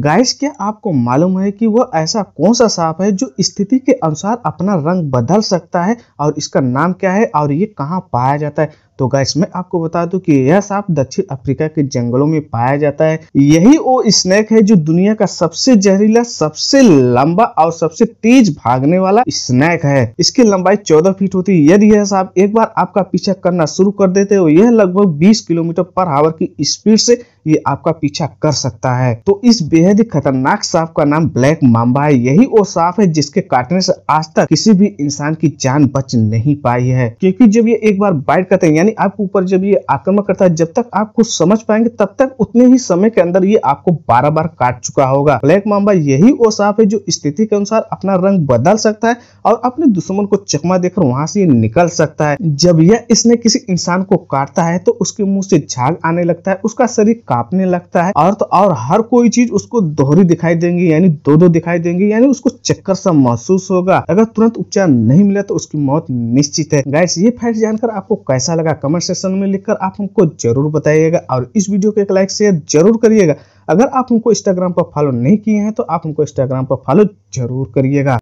guys क्या आपको मालूम है कि वह ऐसा कौन सा सांप है जो स्थिति के अनुसार अपना रंग बदल सकता है और इसका नाम क्या है और ये कहाँ पाया जाता है तो गैस मैं आपको बता दूं कि यह सांप दक्षिण अफ्रीका के जंगलों में पाया जाता है यही वो स्नेक है जो दुनिया का सबसे जहरीला सबसे लंबा और सबसे तेज भागने वाला स्नेक है इसकी लंबाई चौदह फीट होती है यदि यह सांप एक बार आपका पीछा करना शुरू कर देते हो यह लगभग बीस किलोमीटर पर आवर की स्पीड से ये आपका पीछा कर सकता है तो इस बेहद ही खतरनाक सांप का नाम ब्लैक मांबा है यही वो सांप है जिसके काटने से आज तक किसी भी इंसान की जान बच नहीं पाई है क्योंकि जब ये एक बार बाइट करते हैं यानी यानी आपके ऊपर जब ये आक्रमण करता है जब तक आप कुछ समझ पाएंगे तब तक उतने ही समय के अंदर ये आपको बारह बार काट चुका होगा ब्लैक मामबा यही वो सांप है जो स्थिति के अनुसार अपना रंग बदल सकता है और अपने दुश्मन को चकमा देकर वहां से निकल सकता है जब यह इसने किसी इंसान को काटता है तो उसके मुंह से झाग आने लगता है उसका शरीर कांपने लगता है और तो और हर कोई चीज उसको दोहरी दिखाई देंगी यानी दो दो दिखाई देंगी यानी उसको चक्कर सा महसूस होगा अगर तुरंत उपचार नहीं मिला तो उसकी मौत निश्चित है गैस ये फैक्ट जानकर आपको कैसा लगा रहेगा कमेंट सेक्शन में लिखकर आप हमको जरूर बताइएगा और इस वीडियो को एक लाइक शेयर जरूर करिएगा अगर आप हमको इंस्टाग्राम पर फॉलो नहीं किए हैं तो आप हमको इंस्टाग्राम पर फॉलो जरूर करिएगा